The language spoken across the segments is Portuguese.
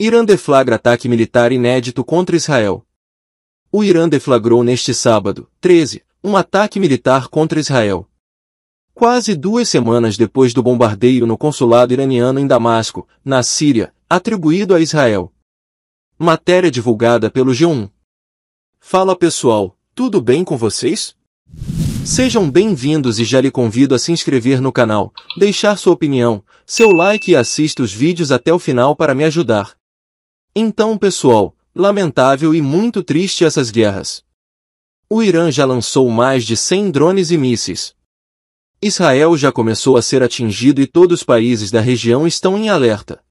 Irã deflagra ataque militar inédito contra Israel. O Irã deflagrou neste sábado, 13, um ataque militar contra Israel. Quase duas semanas depois do bombardeio no consulado iraniano em Damasco, na Síria, atribuído a Israel. Matéria divulgada pelo G1. Fala pessoal, tudo bem com vocês? Sejam bem-vindos e já lhe convido a se inscrever no canal, deixar sua opinião, seu like e assista os vídeos até o final para me ajudar. Então, pessoal, lamentável e muito triste essas guerras. O Irã já lançou mais de 100 drones e mísseis. Israel já começou a ser atingido e todos os países da região estão em alerta.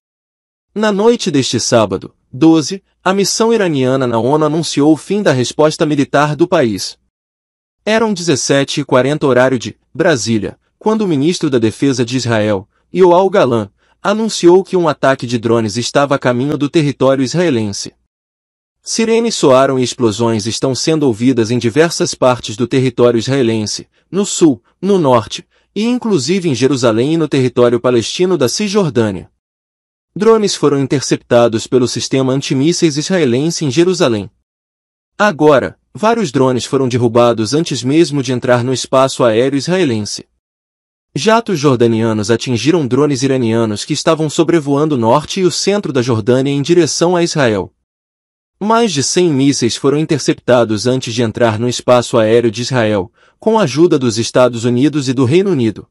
Na noite deste sábado, 12, a missão iraniana na ONU anunciou o fim da resposta militar do país. Eram 17h40 horário de Brasília, quando o ministro da Defesa de Israel, Yoal Galan, anunciou que um ataque de drones estava a caminho do território israelense. Sirenes soaram e explosões estão sendo ouvidas em diversas partes do território israelense, no sul, no norte, e inclusive em Jerusalém e no território palestino da Cisjordânia. Drones foram interceptados pelo sistema antimísseis israelense em Jerusalém. Agora, vários drones foram derrubados antes mesmo de entrar no espaço aéreo israelense. Jatos jordanianos atingiram drones iranianos que estavam sobrevoando o norte e o centro da Jordânia em direção a Israel. Mais de 100 mísseis foram interceptados antes de entrar no espaço aéreo de Israel, com a ajuda dos Estados Unidos e do Reino Unido.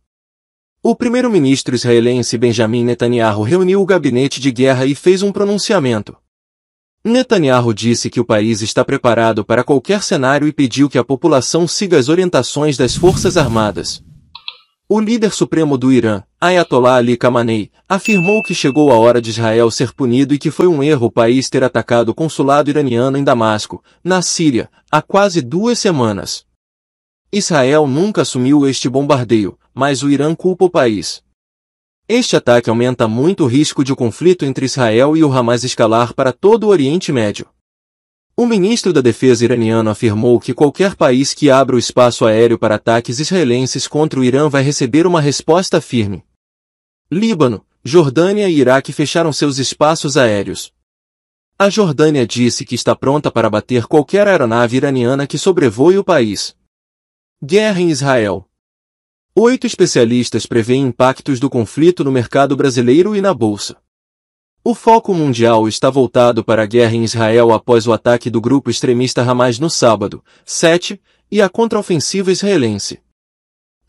O primeiro-ministro israelense Benjamin Netanyahu reuniu o gabinete de guerra e fez um pronunciamento. Netanyahu disse que o país está preparado para qualquer cenário e pediu que a população siga as orientações das Forças Armadas. O líder supremo do Irã, Ayatollah Ali Khamenei, afirmou que chegou a hora de Israel ser punido e que foi um erro o país ter atacado o consulado iraniano em Damasco, na Síria, há quase duas semanas. Israel nunca assumiu este bombardeio, mas o Irã culpa o país. Este ataque aumenta muito o risco de o conflito entre Israel e o Hamas escalar para todo o Oriente Médio. O ministro da Defesa iraniano afirmou que qualquer país que abra o espaço aéreo para ataques israelenses contra o Irã vai receber uma resposta firme. Líbano, Jordânia e Iraque fecharam seus espaços aéreos. A Jordânia disse que está pronta para bater qualquer aeronave iraniana que sobrevoe o país. Guerra em Israel. Oito especialistas preveem impactos do conflito no mercado brasileiro e na Bolsa. O foco mundial está voltado para a guerra em Israel após o ataque do grupo extremista Hamas no sábado, 7, e a contraofensiva israelense.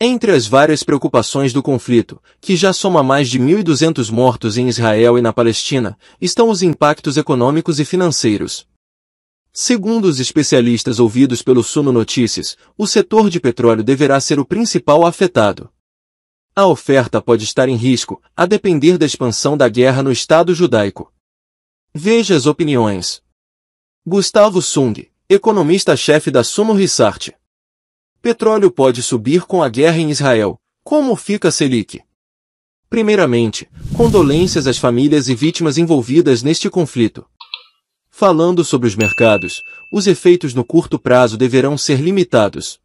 Entre as várias preocupações do conflito, que já soma mais de 1.200 mortos em Israel e na Palestina, estão os impactos econômicos e financeiros. Segundo os especialistas ouvidos pelo Suno Notícias, o setor de petróleo deverá ser o principal afetado a oferta pode estar em risco, a depender da expansão da guerra no Estado judaico. Veja as opiniões. Gustavo Sung, economista-chefe da Sumo Research. Petróleo pode subir com a guerra em Israel. Como fica Selic? Primeiramente, condolências às famílias e vítimas envolvidas neste conflito. Falando sobre os mercados, os efeitos no curto prazo deverão ser limitados.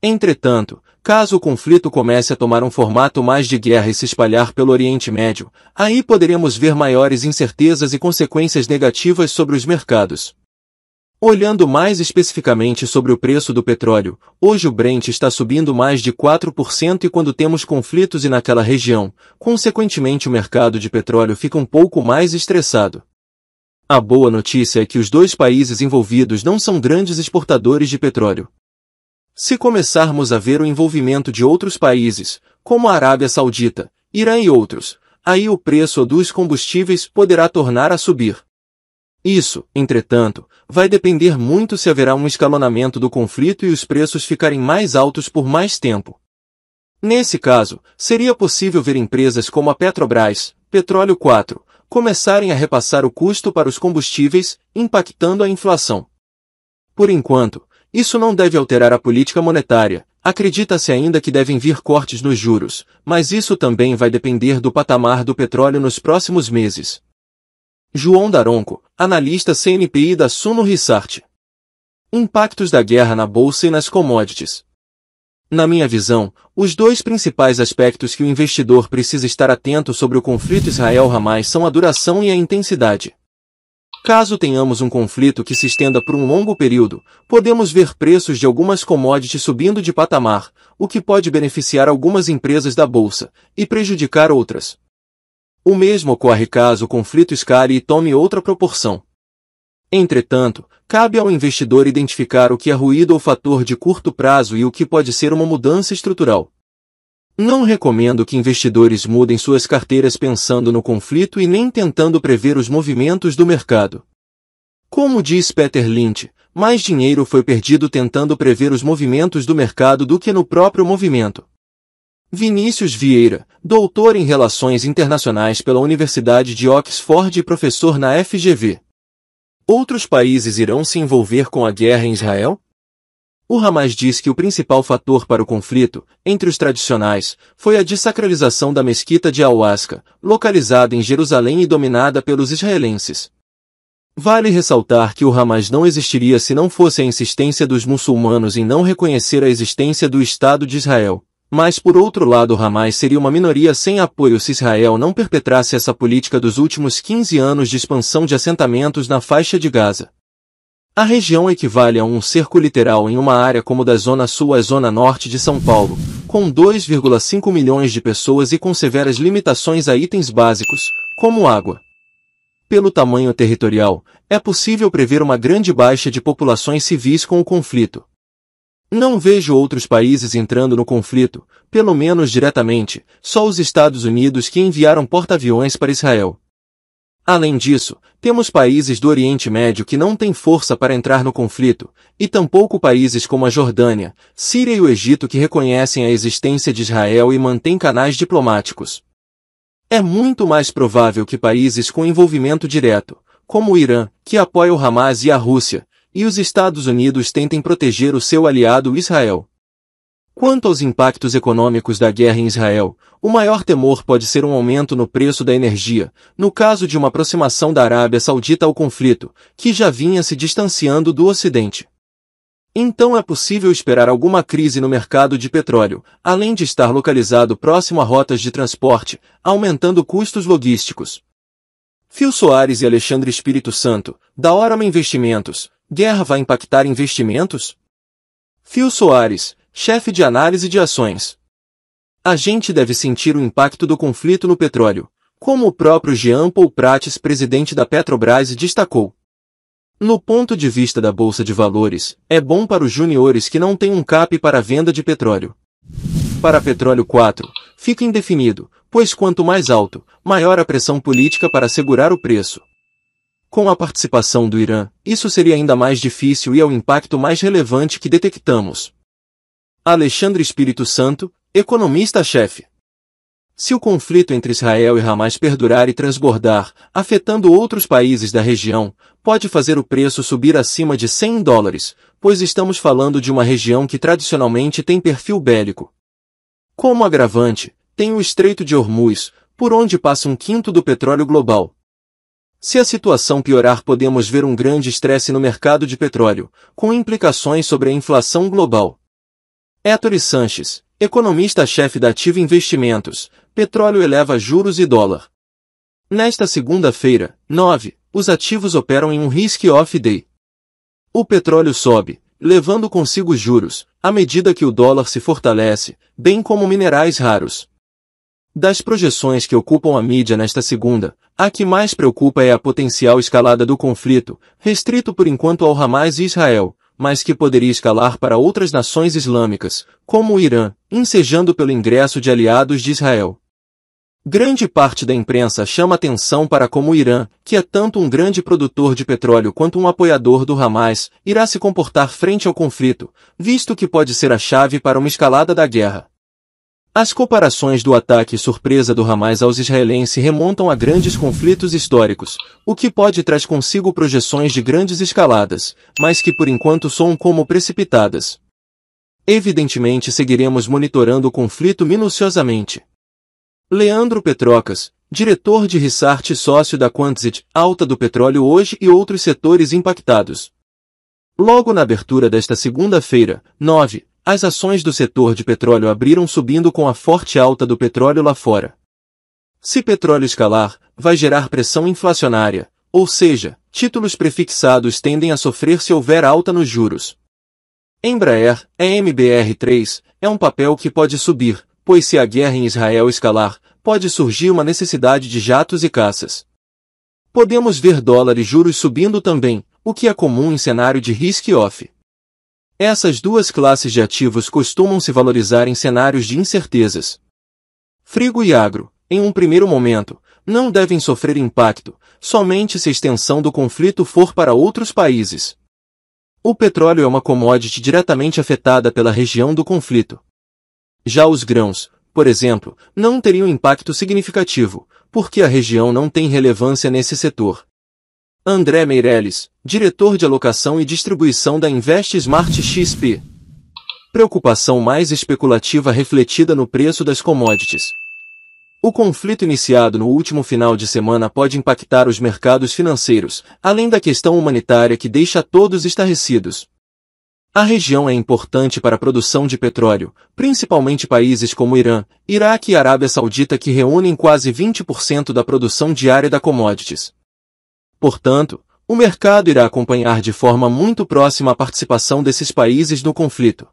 Entretanto, Caso o conflito comece a tomar um formato mais de guerra e se espalhar pelo Oriente Médio, aí poderemos ver maiores incertezas e consequências negativas sobre os mercados. Olhando mais especificamente sobre o preço do petróleo, hoje o Brent está subindo mais de 4% e quando temos conflitos e naquela região, consequentemente o mercado de petróleo fica um pouco mais estressado. A boa notícia é que os dois países envolvidos não são grandes exportadores de petróleo. Se começarmos a ver o envolvimento de outros países, como a Arábia Saudita, Irã e outros, aí o preço dos combustíveis poderá tornar a subir. Isso, entretanto, vai depender muito se haverá um escalonamento do conflito e os preços ficarem mais altos por mais tempo. Nesse caso, seria possível ver empresas como a Petrobras, Petróleo 4, começarem a repassar o custo para os combustíveis, impactando a inflação. Por enquanto, isso não deve alterar a política monetária. Acredita-se ainda que devem vir cortes nos juros, mas isso também vai depender do patamar do petróleo nos próximos meses. João Daronco, analista CNPI da Suno Rissart. Impactos da guerra na bolsa e nas commodities. Na minha visão, os dois principais aspectos que o investidor precisa estar atento sobre o conflito israel ramais são a duração e a intensidade. Caso tenhamos um conflito que se estenda por um longo período, podemos ver preços de algumas commodities subindo de patamar, o que pode beneficiar algumas empresas da bolsa e prejudicar outras. O mesmo ocorre caso o conflito escale e tome outra proporção. Entretanto, cabe ao investidor identificar o que é ruído ou fator de curto prazo e o que pode ser uma mudança estrutural. Não recomendo que investidores mudem suas carteiras pensando no conflito e nem tentando prever os movimentos do mercado. Como diz Peter Lynch, mais dinheiro foi perdido tentando prever os movimentos do mercado do que no próprio movimento. Vinícius Vieira, doutor em Relações Internacionais pela Universidade de Oxford e professor na FGV. Outros países irão se envolver com a guerra em Israel? O Hamas diz que o principal fator para o conflito, entre os tradicionais, foi a desacralização da mesquita de Ayahuasca, localizada em Jerusalém e dominada pelos israelenses. Vale ressaltar que o Hamas não existiria se não fosse a insistência dos muçulmanos em não reconhecer a existência do Estado de Israel. Mas por outro lado o Hamas seria uma minoria sem apoio se Israel não perpetrasse essa política dos últimos 15 anos de expansão de assentamentos na faixa de Gaza. A região equivale a um cerco literal em uma área como da Zona Sul à Zona Norte de São Paulo, com 2,5 milhões de pessoas e com severas limitações a itens básicos, como água. Pelo tamanho territorial, é possível prever uma grande baixa de populações civis com o conflito. Não vejo outros países entrando no conflito, pelo menos diretamente, só os Estados Unidos que enviaram porta-aviões para Israel. Além disso, temos países do Oriente Médio que não têm força para entrar no conflito, e tampouco países como a Jordânia, Síria e o Egito que reconhecem a existência de Israel e mantêm canais diplomáticos. É muito mais provável que países com envolvimento direto, como o Irã, que apoia o Hamas e a Rússia, e os Estados Unidos tentem proteger o seu aliado Israel. Quanto aos impactos econômicos da guerra em Israel, o maior temor pode ser um aumento no preço da energia, no caso de uma aproximação da Arábia Saudita ao conflito, que já vinha se distanciando do Ocidente. Então é possível esperar alguma crise no mercado de petróleo, além de estar localizado próximo a rotas de transporte, aumentando custos logísticos. Fio Soares e Alexandre Espírito Santo, da Orama Investimentos, guerra vai impactar investimentos? Fio Soares, chefe de análise de ações. A gente deve sentir o impacto do conflito no petróleo, como o próprio Jean Paul Prates, presidente da Petrobras, destacou. No ponto de vista da Bolsa de Valores, é bom para os juniores que não têm um CAP para venda de petróleo. Para petróleo 4, fica indefinido, pois quanto mais alto, maior a pressão política para segurar o preço. Com a participação do Irã, isso seria ainda mais difícil e é o impacto mais relevante que detectamos. Alexandre Espírito Santo, economista-chefe. Se o conflito entre Israel e Hamas perdurar e transbordar, afetando outros países da região, pode fazer o preço subir acima de 100 dólares, pois estamos falando de uma região que tradicionalmente tem perfil bélico. Como agravante, tem o Estreito de Hormuz, por onde passa um quinto do petróleo global. Se a situação piorar, podemos ver um grande estresse no mercado de petróleo, com implicações sobre a inflação global. Héctor Sanches, economista-chefe da Ativa Investimentos, petróleo eleva juros e dólar. Nesta segunda-feira, 9, os ativos operam em um risk-off day. O petróleo sobe, levando consigo juros, à medida que o dólar se fortalece, bem como minerais raros. Das projeções que ocupam a mídia nesta segunda, a que mais preocupa é a potencial escalada do conflito, restrito por enquanto ao Hamas e Israel, mas que poderia escalar para outras nações islâmicas, como o Irã, ensejando pelo ingresso de aliados de Israel. Grande parte da imprensa chama atenção para como o Irã, que é tanto um grande produtor de petróleo quanto um apoiador do Hamas, irá se comportar frente ao conflito, visto que pode ser a chave para uma escalada da guerra. As comparações do ataque surpresa do Hamas aos israelenses remontam a grandes conflitos históricos, o que pode traz consigo projeções de grandes escaladas, mas que por enquanto são como precipitadas. Evidentemente seguiremos monitorando o conflito minuciosamente. Leandro Petrocas, diretor de Rissart e sócio da Quantzit, alta do petróleo hoje e outros setores impactados. Logo na abertura desta segunda-feira, 9, as ações do setor de petróleo abriram subindo com a forte alta do petróleo lá fora. Se petróleo escalar, vai gerar pressão inflacionária, ou seja, títulos prefixados tendem a sofrer se houver alta nos juros. Embraer, EMBR3, é um papel que pode subir, pois se a guerra em Israel escalar, pode surgir uma necessidade de jatos e caças. Podemos ver dólar e juros subindo também, o que é comum em cenário de risk-off. Essas duas classes de ativos costumam se valorizar em cenários de incertezas. Frigo e agro, em um primeiro momento, não devem sofrer impacto, somente se a extensão do conflito for para outros países. O petróleo é uma commodity diretamente afetada pela região do conflito. Já os grãos, por exemplo, não teriam impacto significativo, porque a região não tem relevância nesse setor. André Meirelles, diretor de alocação e distribuição da Invest Smart XP. Preocupação mais especulativa refletida no preço das commodities. O conflito iniciado no último final de semana pode impactar os mercados financeiros, além da questão humanitária que deixa todos estarrecidos. A região é importante para a produção de petróleo, principalmente países como Irã, Iraque e Arábia Saudita que reúnem quase 20% da produção diária da commodities. Portanto, o mercado irá acompanhar de forma muito próxima a participação desses países no conflito.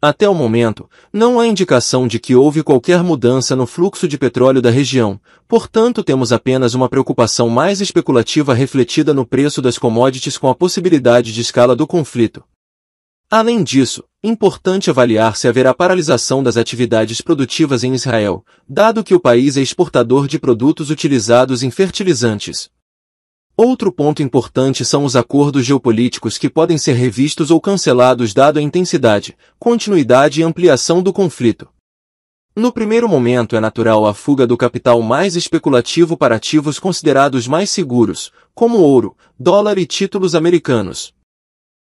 Até o momento, não há indicação de que houve qualquer mudança no fluxo de petróleo da região, portanto temos apenas uma preocupação mais especulativa refletida no preço das commodities com a possibilidade de escala do conflito. Além disso, importante avaliar se haverá paralisação das atividades produtivas em Israel, dado que o país é exportador de produtos utilizados em fertilizantes. Outro ponto importante são os acordos geopolíticos que podem ser revistos ou cancelados dado a intensidade, continuidade e ampliação do conflito. No primeiro momento é natural a fuga do capital mais especulativo para ativos considerados mais seguros, como ouro, dólar e títulos americanos.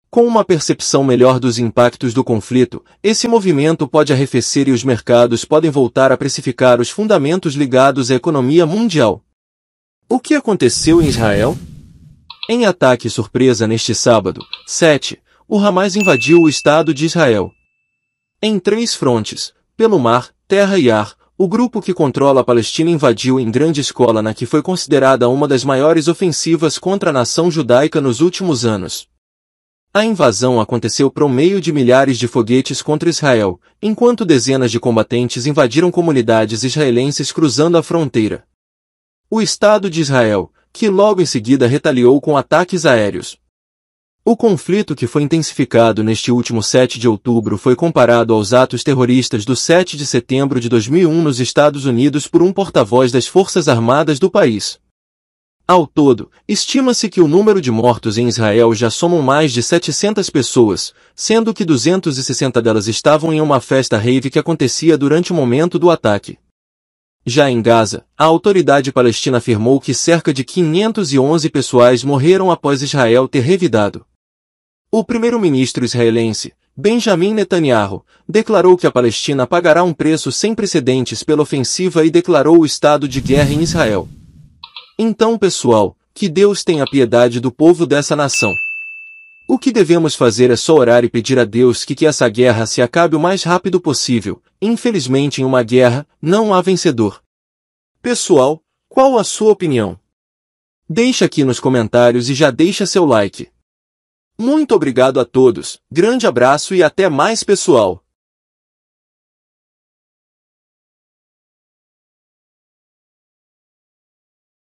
Com uma percepção melhor dos impactos do conflito, esse movimento pode arrefecer e os mercados podem voltar a precificar os fundamentos ligados à economia mundial. O que aconteceu em Israel? Em ataque surpresa neste sábado, 7, o Hamas invadiu o Estado de Israel. Em três frontes, pelo mar, terra e ar, o grupo que controla a Palestina invadiu em grande escola na que foi considerada uma das maiores ofensivas contra a nação judaica nos últimos anos. A invasão aconteceu por meio de milhares de foguetes contra Israel, enquanto dezenas de combatentes invadiram comunidades israelenses cruzando a fronteira o Estado de Israel, que logo em seguida retaliou com ataques aéreos. O conflito que foi intensificado neste último 7 de outubro foi comparado aos atos terroristas do 7 de setembro de 2001 nos Estados Unidos por um porta-voz das Forças Armadas do país. Ao todo, estima-se que o número de mortos em Israel já somam mais de 700 pessoas, sendo que 260 delas estavam em uma festa rave que acontecia durante o momento do ataque. Já em Gaza, a autoridade palestina afirmou que cerca de 511 pessoas morreram após Israel ter revidado. O primeiro-ministro israelense, Benjamin Netanyahu, declarou que a Palestina pagará um preço sem precedentes pela ofensiva e declarou o estado de guerra em Israel. Então, pessoal, que Deus tenha piedade do povo dessa nação. O que devemos fazer é só orar e pedir a Deus que que essa guerra se acabe o mais rápido possível. Infelizmente em uma guerra, não há vencedor. Pessoal, qual a sua opinião? Deixa aqui nos comentários e já deixa seu like. Muito obrigado a todos, grande abraço e até mais pessoal!